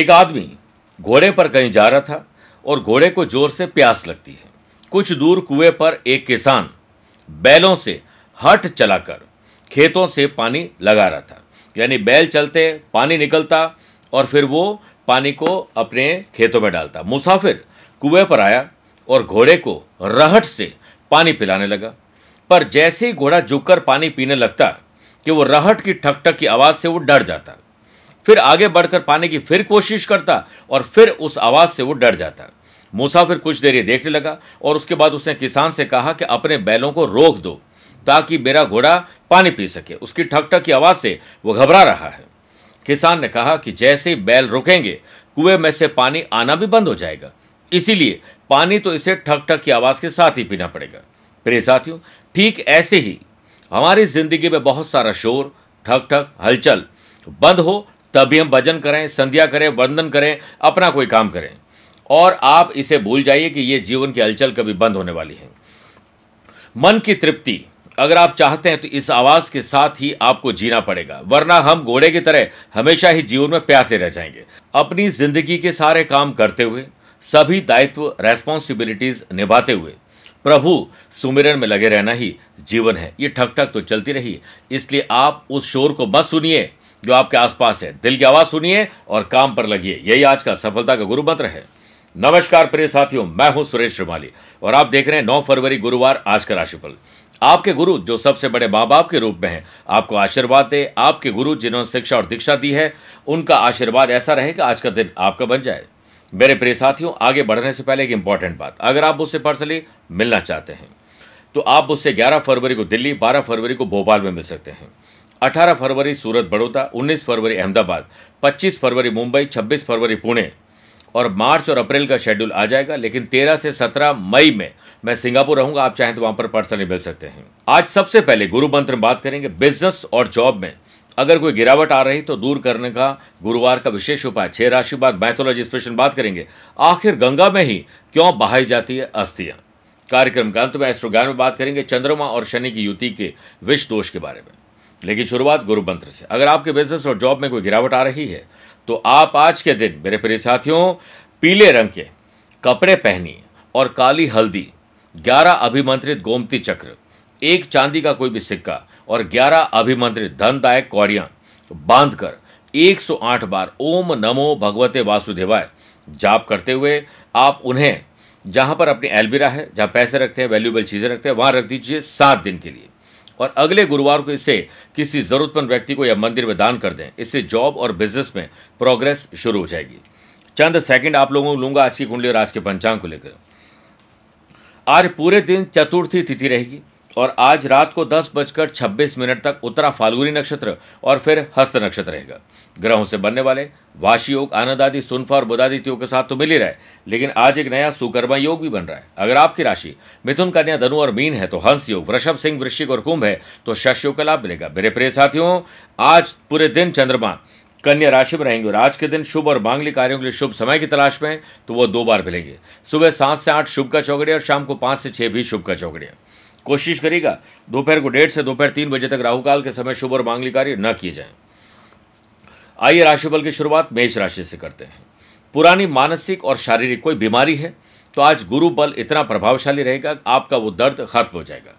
एक आदमी घोड़े पर कहीं जा रहा था और घोड़े को जोर से प्यास लगती है कुछ दूर कुएं पर एक किसान बैलों से हट चलाकर खेतों से पानी लगा रहा था यानी बैल चलते पानी निकलता और फिर वो पानी को अपने खेतों में डालता मुसाफिर कुएं पर आया और घोड़े को रहट से पानी पिलाने लगा पर जैसे ही घोड़ा झुककर पानी पीने लगता कि वो रहट की ठक ठक की आवाज़ से वो डर जाता फिर आगे बढ़कर पाने की फिर कोशिश करता और फिर उस आवाज़ से वो डर जाता मूसा फिर कुछ देर ये देखने लगा और उसके बाद उसने किसान से कहा कि अपने बैलों को रोक दो ताकि मेरा घोड़ा पानी पी सके उसकी ठक ठक की आवाज़ से वो घबरा रहा है किसान ने कहा कि जैसे ही बैल रुकेंगे कुएं में से पानी आना भी बंद हो जाएगा इसीलिए पानी तो इसे ठक ठक की आवाज़ के साथ ही पीना पड़ेगा प्रिय साथियों ठीक ऐसे ही हमारी ज़िंदगी में बहुत सारा शोर ठक ठक हलचल बंद हो तभी हम भजन करें संध्या करें वंदन करें अपना कोई काम करें और आप इसे भूल जाइए कि ये जीवन की हलचल कभी बंद होने वाली है मन की तृप्ति अगर आप चाहते हैं तो इस आवाज़ के साथ ही आपको जीना पड़ेगा वरना हम घोड़े की तरह हमेशा ही जीवन में प्यासे रह जाएंगे अपनी जिंदगी के सारे काम करते हुए सभी दायित्व रेस्पॉन्सिबिलिटीज निभाते हुए प्रभु सुमिरन में लगे रहना ही जीवन है ये ठक ठक तो चलती रही इसलिए आप उस शोर को मत सुनिए जो आपके आसपास है दिल की आवाज़ सुनिए और काम पर लगिए यही आज का सफलता का गुरु मंत्र है नमस्कार प्रिय साथियों मैं हूं सुरेश श्रीमाली और आप देख रहे हैं 9 फरवरी गुरुवार आज का राशिफल आपके गुरु जो सबसे बड़े माँ बाप के रूप में हैं आपको आशीर्वाद दे आपके गुरु जिन्होंने शिक्षा और दीक्षा दी है उनका आशीर्वाद ऐसा रहे कि आज का दिन आपका बन जाए मेरे प्रिय साथियों आगे बढ़ने से पहले एक इंपॉर्टेंट बात अगर आप उससे पर्सनली मिलना चाहते हैं तो आप उससे ग्यारह फरवरी को दिल्ली बारह फरवरी को भोपाल में मिल सकते हैं 18 फरवरी सूरत बड़ौदा 19 फरवरी अहमदाबाद 25 फरवरी मुंबई 26 फरवरी पुणे और मार्च और अप्रैल का शेड्यूल आ जाएगा लेकिन 13 से 17 मई में मैं सिंगापुर रहूंगा आप चाहें तो वहां पर पर्सनली मिल सकते हैं आज सबसे पहले गुरु मंत्र में बात करेंगे बिजनेस और जॉब में अगर कोई गिरावट आ रही तो दूर करने का गुरुवार का विशेष उपाय छह राशि बाद मैथोलॉजी स्पेशल बात करेंगे आखिर गंगा में ही क्यों बहाई जाती है अस्थियां कार्यक्रम का अंत में एस्ट्रोगान में बात करेंगे चंद्रमा और शनि की युति के विष दोष के बारे में लेकिन शुरुआत गुरु मंत्र से अगर आपके बिजनेस और जॉब में कोई गिरावट आ रही है तो आप आज के दिन मेरे प्रिय साथियों पीले रंग के कपड़े पहनी और काली हल्दी ग्यारह अभिमंत्रित गोमती चक्र एक चांदी का कोई भी सिक्का और ग्यारह अभिमंत्रित धनदायक कौड़ियाँ बांध कर 108 बार ओम नमो भगवते वासुदेवाय जाप करते हुए आप उन्हें जहाँ पर अपनी एलबिरा है जहाँ पैसे रखते हैं वैल्यूबल चीज़ें रखते हैं वहाँ रख दीजिए सात दिन के लिए और अगले गुरुवार को इसे किसी ज़रूरतमंद व्यक्ति को या मंदिर में दान कर दें इससे जॉब और बिजनेस में प्रोग्रेस शुरू हो जाएगी चंद सेकंड आप लोगों को लूंगा आज की कुंडली और आज के पंचांग को लेकर आज पूरे दिन चतुर्थी तिथि रहेगी और आज रात को दस बजकर छब्बीस मिनट तक उत्तरा फाल्गुनी नक्षत्र और फिर हस्त नक्षत्र रहेगा ग्रहों से बनने वाले वाशी योग आनंद आदि सुनफा और योग के साथ तो मिल ही रहा है लेकिन आज एक नया सुकर्मा योग भी बन रहा है अगर आपकी राशि मिथुन कन्या धनु और मीन है तो हंस योग वृषभ सिंह वृश्चिक और कुंभ है तो शश योग का लाभ मिलेगा मेरे प्रिय साथियों आज पूरे दिन चंद्रमा कन्या राशि में रहेंगे और आज के दिन शुभ और मांगलिक कार्यों के लिए शुभ समय की तलाश में तो वो दो बार मिलेंगे सुबह सात से आठ शुभ का चौकड़िया और शाम को पांच से छह भी शुभ का चौकड़िया कोशिश करेगा दोपहर को डेढ़ से दोपहर तीन बजे तक राहु काल के समय शुभ और मांगलिक कार्य न किए जाए आइए राशिफल की शुरुआत मेष राशि से करते हैं पुरानी मानसिक और शारीरिक कोई बीमारी है तो आज गुरु बल इतना प्रभावशाली रहेगा आपका वो दर्द खत्म हो जाएगा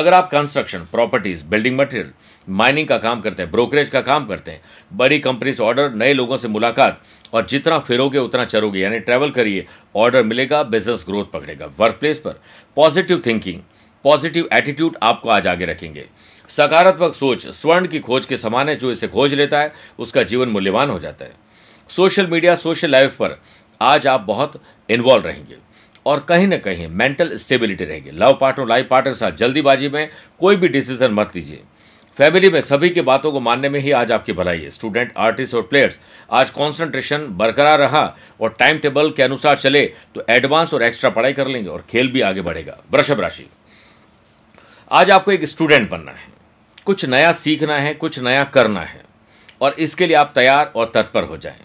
अगर आप construction properties building material mining का काम करते हैं ब्रोकरेज का काम करते हैं बड़ी कंपनी से ऑर्डर नए लोगों से मुलाकात और जितना फिरोगे उतना चरोगे यानी ट्रैवल करिए ऑर्डर मिलेगा बिजनेस ग्रोथ पकड़ेगा वर्क प्लेस पर पॉजिटिव थिंकिंग पॉजिटिव एटीट्यूड आपको आज आगे रखेंगे सकारात्मक सोच स्वर्ण की खोज के समान है जो इसे खोज लेता है उसका जीवन मूल्यवान हो जाता है सोशल मीडिया सोशल लाइफ पर आज आप बहुत इन्वॉल्व रहेंगे और कहीं ना कहीं मेंटल स्टेबिलिटी रहेगी लव पार्टनर लाइफ पार्टनर साथ जल्दीबाजी में कोई भी डिसीजन मत लीजिए फैमिली में सभी की बातों को मानने में ही आज आपकी भलाई है स्टूडेंट आर्टिस्ट और प्लेयर्स आज कॉन्सेंट्रेशन बरकरार रहा और टाइम टेबल के अनुसार चले तो एडवांस और एक्स्ट्रा पढ़ाई कर लेंगे और खेल भी आगे बढ़ेगा वृषभ राशि आज आपको एक स्टूडेंट बनना है कुछ नया सीखना है कुछ नया करना है और इसके लिए आप तैयार और तत्पर हो जाएं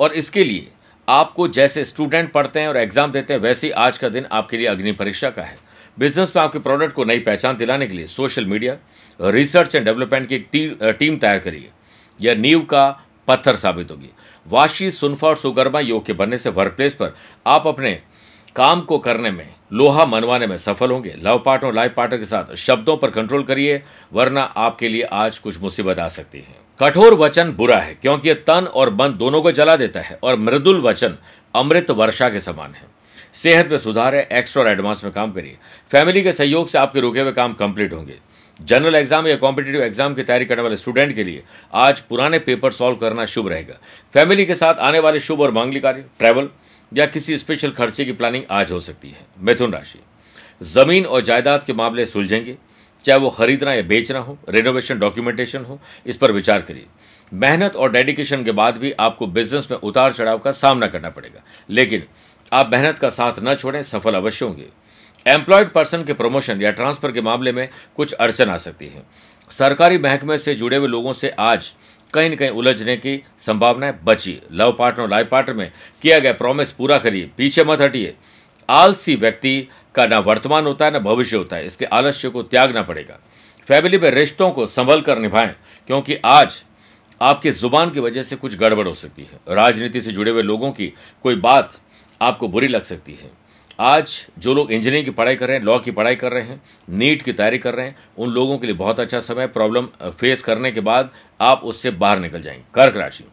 और इसके लिए आपको जैसे स्टूडेंट पढ़ते हैं और एग्ज़ाम देते हैं वैसे ही आज का दिन आपके लिए अग्नि परीक्षा का है बिजनेस में आपके प्रोडक्ट को नई पहचान दिलाने के लिए social media research and development की एक टीम तैयार करिए यह नींव का पत्थर साबित होगी वाशी सुनफा और सुगरमा योग के बनने से वर्क प्लेस पर आप अपने काम को करने में लोहा मनवाने में सफल होंगे लव पार्टनर और लाइफ पार्टनर के साथ शब्दों पर कंट्रोल करिए वरना आपके लिए आज कुछ मुसीबत आ सकती है कठोर वचन बुरा है क्योंकि यह तन और मन दोनों को जला देता है और मृदुल वचन अमृत वर्षा के समान है सेहत में सुधार है एक्स्ट्रा और एडवांस में काम करिए फैमिली के सहयोग से आपके रुके हुए काम कंप्लीट होंगे जनरल एग्जाम या कॉम्पिटेटिव एग्जाम की तैयारी करने वाले स्टूडेंट के लिए आज पुराने पेपर सॉल्व करना शुभ रहेगा फैमिली के साथ आने वाले शुभ और मांगली कार्य ट्रैवल या किसी स्पेशल खर्चे की प्लानिंग आज हो सकती है मिथुन राशि जमीन और जायदाद के मामले सुलझेंगे चाहे वो खरीदना या बेचना हो रिनोवेशन डॉक्यूमेंटेशन हो इस पर विचार करिए मेहनत और डेडिकेशन के बाद भी आपको बिजनेस में उतार चढ़ाव का सामना करना पड़ेगा लेकिन आप मेहनत का साथ न छोड़ें सफल अवश्य होंगे एम्प्लॉयड पर्सन के प्रमोशन या ट्रांसफर के मामले में कुछ अड़चन आ सकती है सरकारी महकमे से जुड़े हुए लोगों से आज कहीं न कहीं उलझने की संभावनाएं बची लव पार्टनर लाइफ पार्टनर में किया गया प्रॉमिस पूरा करिए पीछे मत हटिए आलसी व्यक्ति का ना वर्तमान होता है ना भविष्य होता है इसके आलस्य को त्यागना पड़ेगा फैमिली में रिश्तों को संभल कर निभाएं क्योंकि आज आपके ज़ुबान की वजह से कुछ गड़बड़ हो सकती है राजनीति से जुड़े हुए लोगों की कोई बात आपको बुरी लग सकती है आज जो लोग इंजीनियरिंग की पढ़ाई कर रहे हैं लॉ की पढ़ाई कर रहे हैं नीट की तैयारी कर रहे हैं उन लोगों के लिए बहुत अच्छा समय प्रॉब्लम फेस करने के बाद आप उससे बाहर निकल जाएंगे कर्क राशि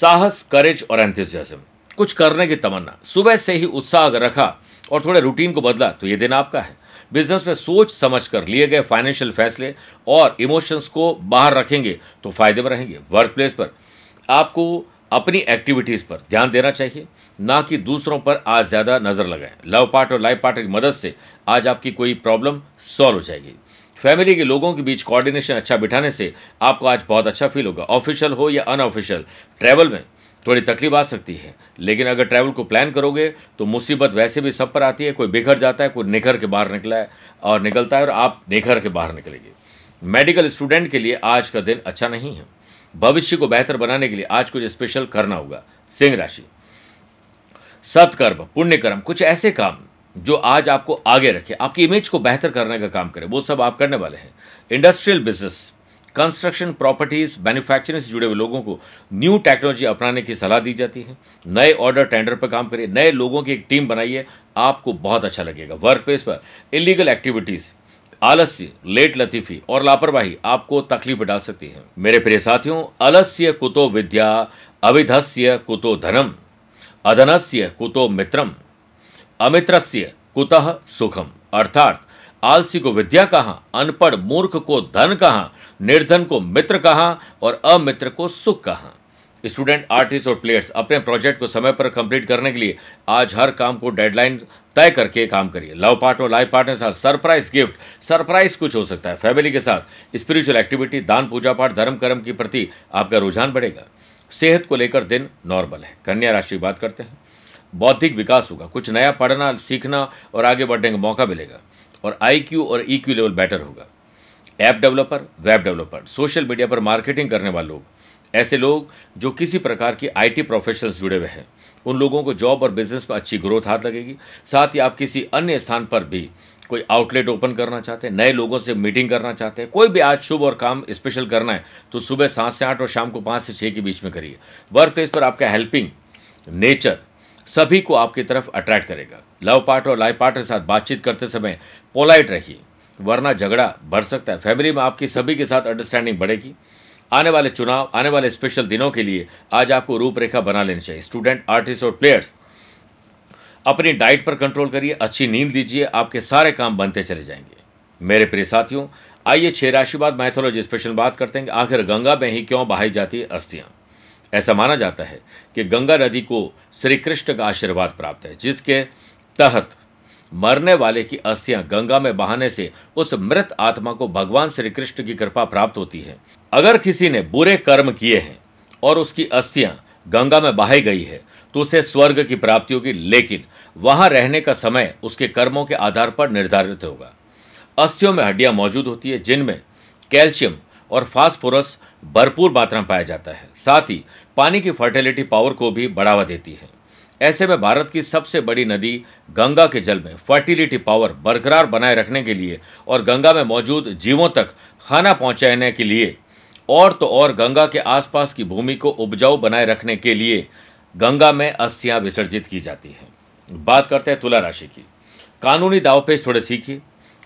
साहस करेज और एंथुजियाज्म कुछ करने की तमन्ना सुबह से ही उत्साह अगर रखा और थोड़े रूटीन को बदला तो ये दिन आपका है बिजनेस में सोच समझ कर लिए गए फाइनेंशियल फैसले और इमोशंस को बाहर रखेंगे तो फायदे में रहेंगे वर्क प्लेस पर आपको अपनी एक्टिविटीज़ पर ध्यान देना चाहिए ना कि दूसरों पर आज ज़्यादा नज़र लगाएं लव पार्ट और लाइफ पार्टनर की मदद से आज आपकी कोई प्रॉब्लम सॉल्व हो जाएगी फैमिली के लोगों के बीच कोऑर्डिनेशन अच्छा बिठाने से आपको आज बहुत अच्छा फील होगा ऑफिशियल हो या अनऑफिशियल ट्रैवल में थोड़ी तकलीफ आ सकती है लेकिन अगर ट्रैवल को प्लान करोगे तो मुसीबत वैसे भी सब पर आती है कोई बिखर जाता है कोई निखर के बाहर निकला है और निकलता है और आप निखर के बाहर निकलेंगे मेडिकल स्टूडेंट के लिए आज का दिन अच्छा नहीं है भविष्य को बेहतर बनाने के लिए आज कुछ स्पेशल करना होगा सिंह राशि सत्कर्म पुण्यकर्म कुछ ऐसे काम जो आज आपको आगे रखे आपकी इमेज को बेहतर करने का काम करें वो सब आप करने वाले हैं industrial business construction properties manufacturing से जुड़े हुए लोगों को न्यू टेक्नोलॉजी अपनाने की सलाह दी जाती है नए ऑर्डर टेंडर पर काम करिए नए लोगों की एक टीम बनाइए आपको बहुत अच्छा लगेगा वर्क प्लेस पर इलीगल एक्टिविटीज़ आलस्य लेट लतीफी और लापरवाही आपको तकलीफ डाल सकती है मेरे प्रिय साथियों अलस्य कुतो विद्या अविधस्य कुतो धनम अदनस्य कुतो मित्रम अमित्रस्य कुतः सुखम अर्थात आलसी को विद्या कहा अनपढ़ मूर्ख को धन कहा निर्धन को मित्र कहा और अमित्र को सुख कहा स्टूडेंट आर्टिस्ट और प्लेयर्स अपने प्रोजेक्ट को समय पर कंप्लीट करने के लिए आज हर काम को डेडलाइन तय करके काम करिए लव पार्टनर लाइफ पार्टनर के साथ सरप्राइज गिफ्ट सरप्राइज कुछ हो सकता है फैमिली के साथ स्पिरिचुअल एक्टिविटी दान पूजा पाठ धर्म कर्म के प्रति आपका रुझान बढ़ेगा सेहत को लेकर दिन नॉर्मल है कन्या राशि की बात करते हैं बौद्धिक विकास होगा कुछ नया पढ़ना सीखना और आगे बढ़ने का मौका मिलेगा और आईक्यू और ईक्यू लेवल बेटर होगा app developer web developer social media पर मार्केटिंग करने वाले लोग ऐसे लोग जो किसी प्रकार की आईटी प्रोफेशनल्स जुड़े हुए हैं उन लोगों को जॉब और बिजनेस में अच्छी ग्रोथ हाथ लगेगी साथ ही आप किसी अन्य स्थान पर भी कोई आउटलेट ओपन करना चाहते हैं नए लोगों से मीटिंग करना चाहते हैं कोई भी आज शुभ और काम स्पेशल करना है तो सुबह सात से आठ और शाम को पाँच से छः के बीच में करिए वर्क प्लेस पर आपका हेल्पिंग नेचर सभी को आपकी तरफ अट्रैक्ट करेगा लव पार्ट और लाइफ पार्टनर के साथ बातचीत करते समय पोलाइट रखिए वरना झगड़ा बढ़ सकता है फैमिली में आपकी सभी के साथ अंडरस्टैंडिंग बढ़ेगी आने वाले चुनाव आने वाले स्पेशल दिनों के लिए आज आपको रूपरेखा बना लेनी चाहिए स्टूडेंट आर्टिस्ट और प्लेयर्स अपनी डाइट पर कंट्रोल करिए अच्छी नींद लीजिए आपके सारे काम बनते चले जाएंगे मेरे प्रिय साथियों आइए छह राशि बाद मैथोलॉजी स्पेशल बात करते हैं आखिर गंगा में ही क्यों बहाई जाती है अस्थियां ऐसा माना जाता है कि गंगा नदी को श्री कृष्ण का आशीर्वाद प्राप्त है जिसके तहत मरने वाले की अस्थियां गंगा में बहाने से उस मृत आत्मा को भगवान श्री कृष्ण की कृपा प्राप्त होती है अगर किसी ने बुरे कर्म किए हैं और उसकी अस्थियां गंगा में बहाई गई है तो उसे स्वर्ग की प्राप्ति होगी लेकिन वहां रहने का समय उसके कर्मों के आधार पर निर्धारित होगा अस्थियों में हड्डियाँ मौजूद होती है जिनमें कैल्शियम और फास्फोरस भरपूर मात्रा में पाया जाता है साथ ही पानी की फर्टिलिटी पावर को भी बढ़ावा देती है ऐसे में भारत की सबसे बड़ी नदी गंगा के जल में फर्टिलिटी पावर बरकरार बनाए रखने के लिए और गंगा में मौजूद जीवों तक खाना पहुंचाने के लिए और तो और गंगा के आसपास की भूमि को उपजाऊ बनाए रखने के लिए गंगा में अस्थियाँ विसर्जित की जाती हैं बात करते हैं तुला राशि की कानूनी दाव पेश थोड़े सीखिए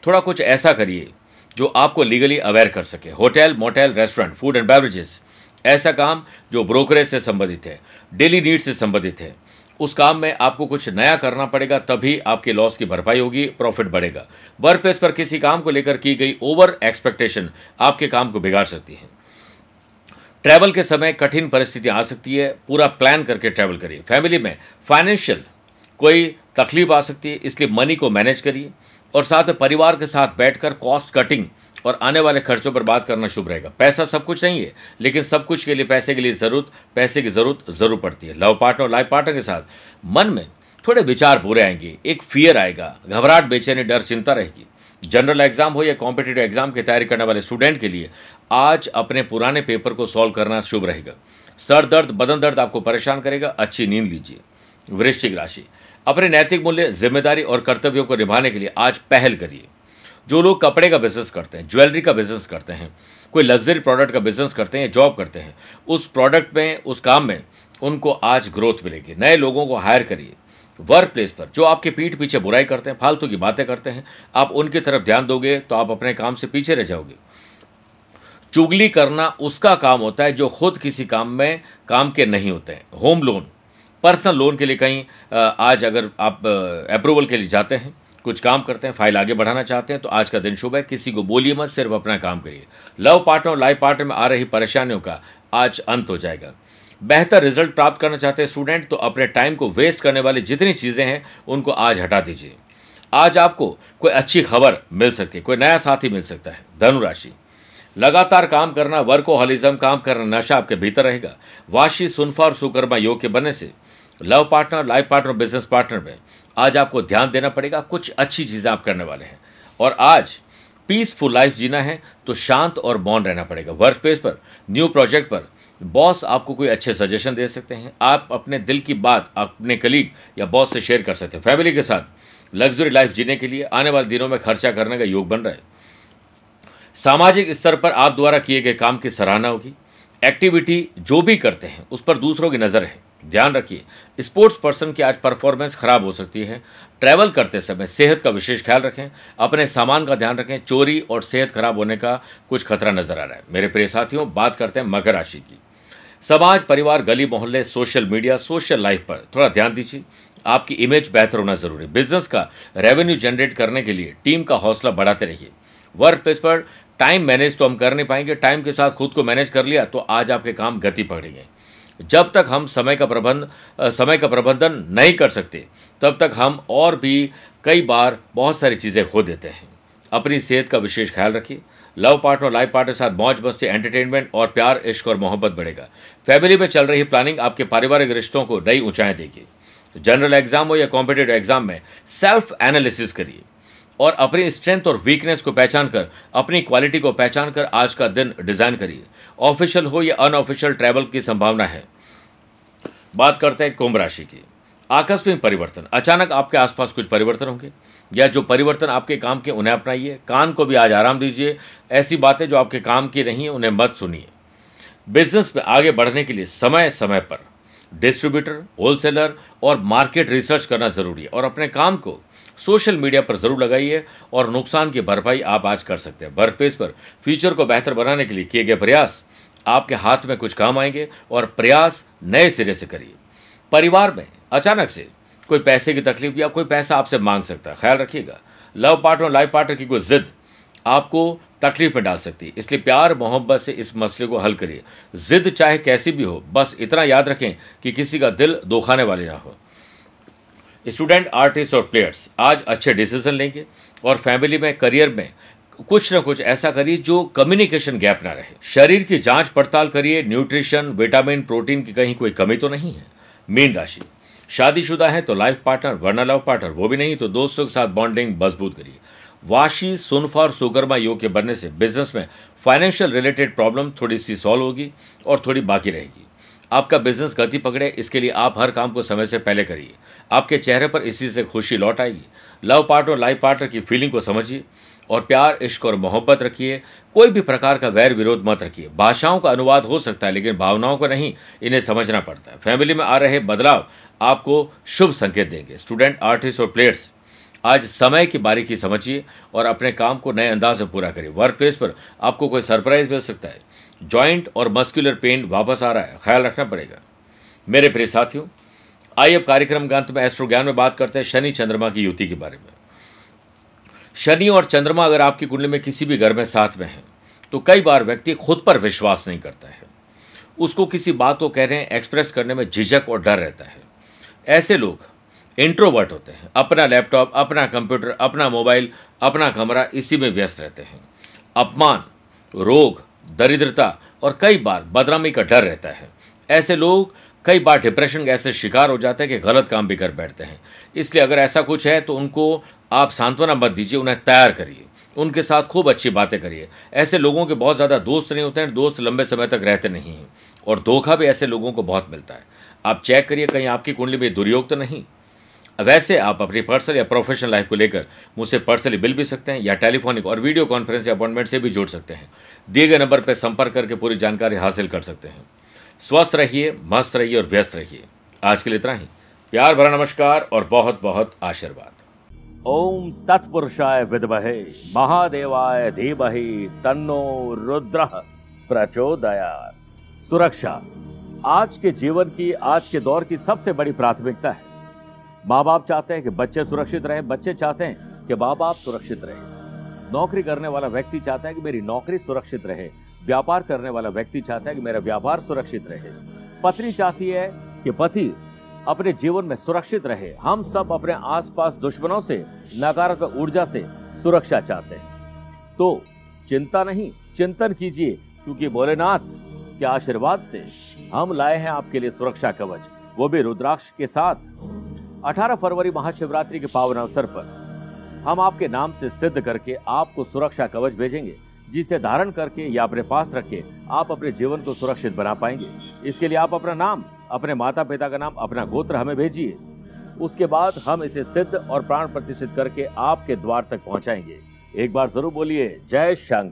थोड़ा कुछ ऐसा करिए जो आपको लीगली अवेयर कर सके hotel motel restaurant food and beverages ऐसा काम जो ब्रोकरेज से संबंधित है डेली नीड से संबंधित है उस काम में आपको कुछ नया करना पड़ेगा तभी आपके लॉस की भरपाई होगी प्रॉफिट बढ़ेगा वर्क प्लेस पर किसी काम को लेकर की गई ओवर एक्सपेक्टेशन आपके काम को बिगाड़ सकती है ट्रैवल के समय कठिन परिस्थितियां आ सकती है पूरा प्लान करके ट्रैवल करिए फैमिली में फाइनेंशियल कोई तकलीफ आ सकती है इसलिए मनी को मैनेज करिए और साथ में परिवार के साथ बैठकर कॉस्ट कटिंग और आने वाले खर्चों पर बात करना शुभ रहेगा पैसा सब कुछ नहीं है लेकिन सब कुछ के लिए पैसे के लिए ज़रूरत पैसे की ज़रूरत ज़रूर पड़ती है लव पार्टनर और लाइफ पार्टनर के साथ मन में थोड़े विचार पूरे आएंगे एक फियर आएगा घबराहट बेचैनी डर चिंता रहेगी जनरल एग्जाम हो या कॉम्पिटेटिव एग्जाम की तैयारी करने वाले स्टूडेंट के लिए आज अपने पुराने पेपर को सॉल्व करना शुभ रहेगा सर दर्द बदन दर्द आपको परेशान करेगा अच्छी नींद लीजिए वृश्चिक राशि अपने नैतिक मूल्य जिम्मेदारी और कर्तव्यों को निभाने के लिए आज पहल करिए जो लोग कपड़े का बिजनेस करते हैं ज्वेलरी का बिजनेस करते हैं कोई लग्जरी प्रोडक्ट का बिजनेस करते हैं जॉब करते हैं उस प्रोडक्ट में उस काम में उनको आज ग्रोथ मिलेगी नए लोगों को हायर करिए वर्क प्लेस पर जो आपके पीठ पीछे बुराई करते हैं फालतू की बातें करते हैं आप उनकी तरफ ध्यान दोगे तो आप अपने काम से पीछे रह जाओगे चुगली करना उसका काम होता है जो खुद किसी काम में काम के नहीं होते हैं होम लोन पर्सनल लोन के लिए कहीं आज अगर आप अप्रूवल के लिए जाते हैं कुछ काम करते हैं फाइल आगे बढ़ाना चाहते हैं तो आज का दिन शुभ है किसी को बोलिए मत सिर्फ अपना काम करिए लव पार्टनर और लाइफ पार्टनर में आ रही परेशानियों का आज अंत हो जाएगा बेहतर रिजल्ट प्राप्त करना चाहते हैं स्टूडेंट तो अपने टाइम को वेस्ट करने वाली जितनी चीज़ें हैं उनको आज हटा दीजिए आज आपको कोई अच्छी खबर मिल सकती है कोई नया साथी मिल सकता है धनुराशि लगातार काम करना वर्कोहॉलिज्म काम करना नशा आपके भीतर रहेगा वाशी सुनफा और सुकर्मा योग के बनने से love partner life partner business partner में आज आपको ध्यान देना पड़ेगा कुछ अच्छी चीज़ें आप करने वाले हैं और आज पीसफुल लाइफ जीना है तो शांत और मौन रहना पड़ेगा वर्क प्लेस पर न्यू प्रोजेक्ट पर बॉस आपको कोई अच्छे सजेशन दे सकते हैं आप अपने दिल की बात अपने कलीग या बॉस से शेयर कर सकते हैं फैमिली के साथ लग्जरी लाइफ जीने के लिए आने वाले दिनों में खर्चा करने का योग बन रहा है सामाजिक स्तर पर आप द्वारा किए गए काम की सराहना होगी एक्टिविटी जो भी करते हैं उस पर दूसरों की नज़र है ध्यान रखिए स्पोर्ट्स पर्सन की आज परफॉर्मेंस खराब हो सकती है ट्रैवल करते समय सेहत का विशेष ख्याल रखें अपने सामान का ध्यान रखें चोरी और सेहत खराब होने का कुछ खतरा नजर आ रहा है मेरे प्रिय साथियों बात करते हैं मकर राशि की समाज परिवार गली मोहल्ले सोशल मीडिया सोशल लाइफ पर थोड़ा ध्यान दीजिए आपकी इमेज बेहतर होना जरूरी है बिजनेस का रेवेन्यू जनरेट करने के लिए टीम का हौसला बढ़ाते रहिए वर्क प्लेस पर टाइम मैनेज तो हम कर नहीं पाएंगे टाइम के साथ खुद को मैनेज कर लिया तो आज आपके काम गति पकड़ेंगे जब तक हम समय का प्रबंध समय का प्रबंधन नहीं कर सकते तब तक हम और भी कई बार बहुत सारी चीज़ें खो देते हैं अपनी सेहत का विशेष ख्याल रखिए लव पार्टनर लाइफ पार्टनर के साथ मौज मस्ती एंटरटेनमेंट और प्यार इश्क और मोहब्बत बढ़ेगा फैमिली में चल रही प्लानिंग आपके पारिवारिक रिश्तों को नई ऊंचाएं देगी जनरल एग्जाम हो या कॉम्पिटेटिव एग्जाम में सेल्फ एनालिसिस करिए और अपनी स्ट्रेंथ और वीकनेस को पहचान कर अपनी क्वालिटी को पहचान कर आज का दिन डिज़ाइन करिए ऑफिशियल हो या अनऑफिशियल ट्रैवल की संभावना है बात करते हैं कुंभ राशि की आकस्मिक परिवर्तन अचानक आपके आसपास कुछ परिवर्तन होंगे या जो परिवर्तन आपके काम के उन्हें अपनाइए कान को भी आज आराम दीजिए ऐसी बातें जो आपके काम की नहीं है उन्हें मत सुनिए बिजनेस में आगे बढ़ने के लिए समय समय पर डिस्ट्रीब्यूटर होलसेलर और मार्केट रिसर्च करना ज़रूरी है और अपने काम को सोशल मीडिया पर जरूर लगाइए और नुकसान की भरपाई आप आज कर सकते हैं भरपेस पर फ्यूचर को बेहतर बनाने के लिए किए गए प्रयास आपके हाथ में कुछ काम आएंगे और प्रयास नए सिरे से करिए परिवार में अचानक से कोई पैसे की तकलीफ या कोई पैसा आपसे मांग सकता है ख्याल रखिएगा लव पार्टनर लाइफ पार्टनर की कोई जिद आपको तकलीफ में डाल सकती है इसलिए प्यार मोहब्बत से इस मसले को हल करिए जिद चाहे कैसी भी हो बस इतना याद रखें कि किसी का दिल दोखाने वाली ना हो स्टूडेंट आर्टिस्ट और प्लेयर्स आज अच्छे डिसीजन लेंगे और फैमिली में करियर में कुछ ना कुछ ऐसा करिए जो कम्युनिकेशन गैप ना रहे शरीर की जांच पड़ताल करिए न्यूट्रिशन विटामिन प्रोटीन की कहीं कोई कमी तो नहीं है मीन राशि शादीशुदा है तो लाइफ पार्टनर वरना लव पार्टनर वो भी नहीं तो दोस्तों के साथ बॉन्डिंग मजबूत करिए वाशी सुनफा और सुगरमा योग के बनने से बिजनेस में फाइनेंशियल रिलेटेड प्रॉब्लम थोड़ी सी सॉल्व होगी और थोड़ी बाकी रहेगी आपका बिजनेस गति पकड़े इसके लिए आप हर काम को समय से पहले करिए आपके चेहरे पर इसी से खुशी लौट आएगी लव पार्टनर लाइफ पार्टनर की फीलिंग को समझिए और प्यार इश्क और मोहब्बत रखिए कोई भी प्रकार का वैर विरोध मत रखिए भाषाओं का अनुवाद हो सकता है लेकिन भावनाओं को नहीं इन्हें समझना पड़ता है फैमिली में आ रहे बदलाव आपको शुभ संकेत देंगे स्टूडेंट आर्टिस्ट और प्लेयर्स आज समय की बारीकी समझिए और अपने काम को नए अंदाज में पूरा करिए वर्क प्लेस पर आपको कोई सरप्राइज मिल सकता है ज्वाइंट और मस्कुलर पेन वापस आ रहा है ख्याल रखना पड़ेगा मेरे प्रिय साथियों आइए अब कार्यक्रम के अंत में एस्ट्रो ज्ञान में बात करते हैं शनि चंद्रमा की युति के बारे में शनि और चंद्रमा अगर आपकी कुंडली में किसी भी घर में साथ में है तो कई बार व्यक्ति खुद पर विश्वास नहीं करता है उसको किसी बात को कह रहे हैं एक्सप्रेस करने में झिझक और डर रहता है ऐसे लोग इंट्रोवर्ट होते हैं अपना लैपटॉप अपना कंप्यूटर अपना मोबाइल अपना कमरा इसी में व्यस्त रहते हैं अपमान रोग दरिद्रता और कई बार बदनामी का डर रहता है ऐसे लोग कई बार डिप्रेशन के ऐसे शिकार हो जाते हैं कि गलत काम भी कर बैठते हैं इसलिए अगर ऐसा कुछ है तो उनको आप सांत्वना मत दीजिए उन्हें तैयार करिए उनके साथ खूब अच्छी बातें करिए ऐसे लोगों के बहुत ज़्यादा दोस्त नहीं होते हैं दोस्त लंबे समय तक रहते नहीं हैं और धोखा भी ऐसे लोगों को बहुत मिलता है आप चेक करिए कहीं आपकी कुंडली में दुर्योग तो नहीं वैसे आप अपनी पर्सनल या प्रोफेशनल लाइफ को लेकर मुझसे पर्सनली मिल भी सकते हैं या टेलीफोनिक और वीडियो कॉन्फ्रेंस या अपॉइंटमेंट से भी जुड़ सकते हैं दिए गए नंबर पर संपर्क करके पूरी जानकारी हासिल कर सकते हैं स्वस्थ रहिए मस्त रहिए और व्यस्त रहिए आज के लिए इतना ही प्यार भरा नमस्कार और बहुत बहुत आशीर्वाद ओम तत्पुरुषाय विद्महे महादेवाय धीमहि तन्नो रुद्र प्रचोदया सुरक्षा आज के जीवन की आज के दौर की सबसे बड़ी प्राथमिकता है माँ बाप चाहते हैं कि बच्चे सुरक्षित रहें बच्चे चाहते हैं कि माँ बाप सुरक्षित रहें नौकरी करने वाला व्यक्ति चाहता है कि मेरी नौकरी सुरक्षित रहे व्यापार करने वाला व्यक्ति चाहता है कि मेरा व्यापार सुरक्षित रहे पत्नी चाहती है कि पति अपने जीवन में सुरक्षित रहे हम सब अपने आसपास दुश्मनों से नकारात्मक ऊर्जा से सुरक्षा चाहते हैं तो चिंता नहीं चिंतन कीजिए क्योंकि भोलेनाथ के आशीर्वाद से हम लाए हैं आपके लिए सुरक्षा कवच वो भी रुद्राक्ष के साथ 18 फरवरी महाशिवरात्रि के पावन अवसर पर हम आपके नाम से सिद्ध करके आपको सुरक्षा कवच भेजेंगे जिसे धारण करके या अपने पास रख के आप अपने जीवन को सुरक्षित बना पाएंगे इसके लिए आप अपना नाम अपने माता पिता का नाम अपना गोत्र हमें भेजिए उसके बाद हम इसे सिद्ध और प्राण प्रतिष्ठित करके आपके द्वार तक पहुंचाएंगे एक बार जरूर बोलिए जय शंकर